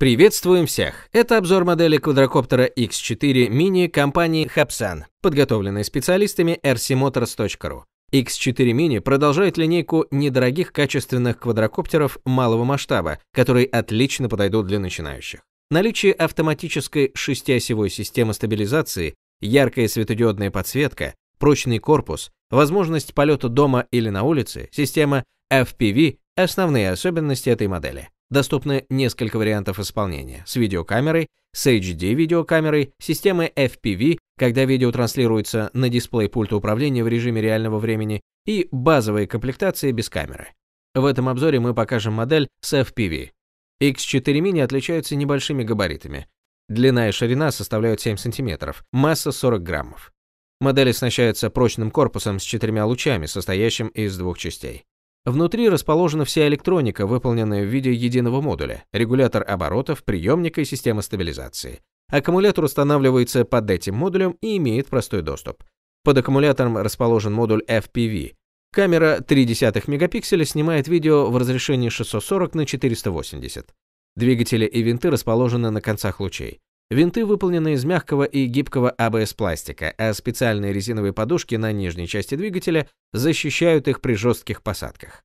Приветствуем всех! Это обзор модели квадрокоптера X4 Mini компании Hapsan, подготовленный специалистами rcmotors.ru. X4 Mini продолжает линейку недорогих качественных квадрокоптеров малого масштаба, которые отлично подойдут для начинающих. Наличие автоматической шестиосевой системы стабилизации, яркая светодиодная подсветка, прочный корпус, возможность полета дома или на улице, система FPV Основные особенности этой модели. Доступны несколько вариантов исполнения с видеокамерой, с HD-видеокамерой, системой FPV, когда видео транслируется на дисплей пульта управления в режиме реального времени, и базовые комплектации без камеры. В этом обзоре мы покажем модель с FPV. X4 Mini отличаются небольшими габаритами. Длина и ширина составляют 7 см, масса 40 граммов. Модель оснащается прочным корпусом с четырьмя лучами, состоящим из двух частей. Внутри расположена вся электроника, выполненная в виде единого модуля, регулятор оборотов, приемника и система стабилизации. Аккумулятор устанавливается под этим модулем и имеет простой доступ. Под аккумулятором расположен модуль FPV. Камера 0,3 мегапикселя снимает видео в разрешении 640 на 480. Двигатели и винты расположены на концах лучей. Винты выполнены из мягкого и гибкого АБС-пластика, а специальные резиновые подушки на нижней части двигателя защищают их при жестких посадках.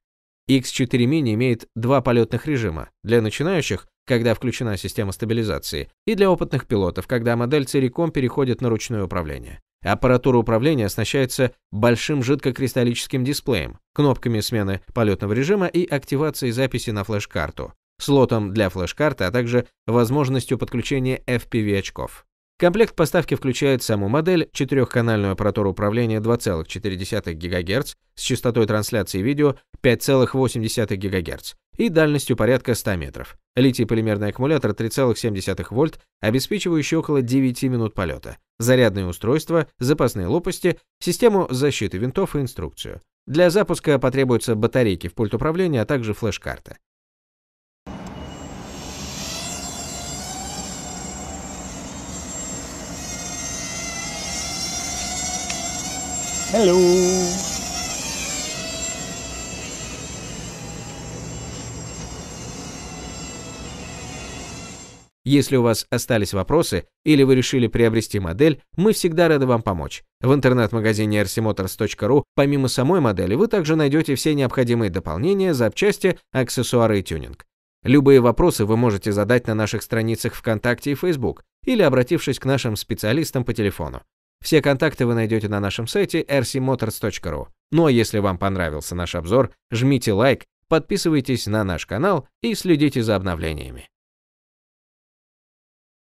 X4 Mini имеет два полетных режима – для начинающих, когда включена система стабилизации, и для опытных пилотов, когда модель целиком переходит на ручное управление. Аппаратура управления оснащается большим жидкокристаллическим дисплеем, кнопками смены полетного режима и активации записи на флеш-карту, слотом для флеш-карты, а также возможностью подключения FPV-очков. Комплект поставки включает саму модель, четырехканальную аппаратуру управления 2,4 ГГц с частотой трансляции видео 5,8 ГГц и дальностью порядка 100 метров. Литий-полимерный аккумулятор 3,7 вольт, обеспечивающий около 9 минут полета. Зарядные устройства, запасные лопасти, систему защиты винтов и инструкцию. Для запуска потребуются батарейки в пульт управления, а также флеш-карта. Hello! Если у вас остались вопросы или вы решили приобрести модель, мы всегда рады вам помочь. В интернет-магазине rcmotors.ru помимо самой модели вы также найдете все необходимые дополнения, запчасти, аксессуары и тюнинг. Любые вопросы вы можете задать на наших страницах ВКонтакте и Facebook или обратившись к нашим специалистам по телефону. Все контакты вы найдете на нашем сайте rcmotors.ru. Ну а если вам понравился наш обзор, жмите лайк, подписывайтесь на наш канал и следите за обновлениями.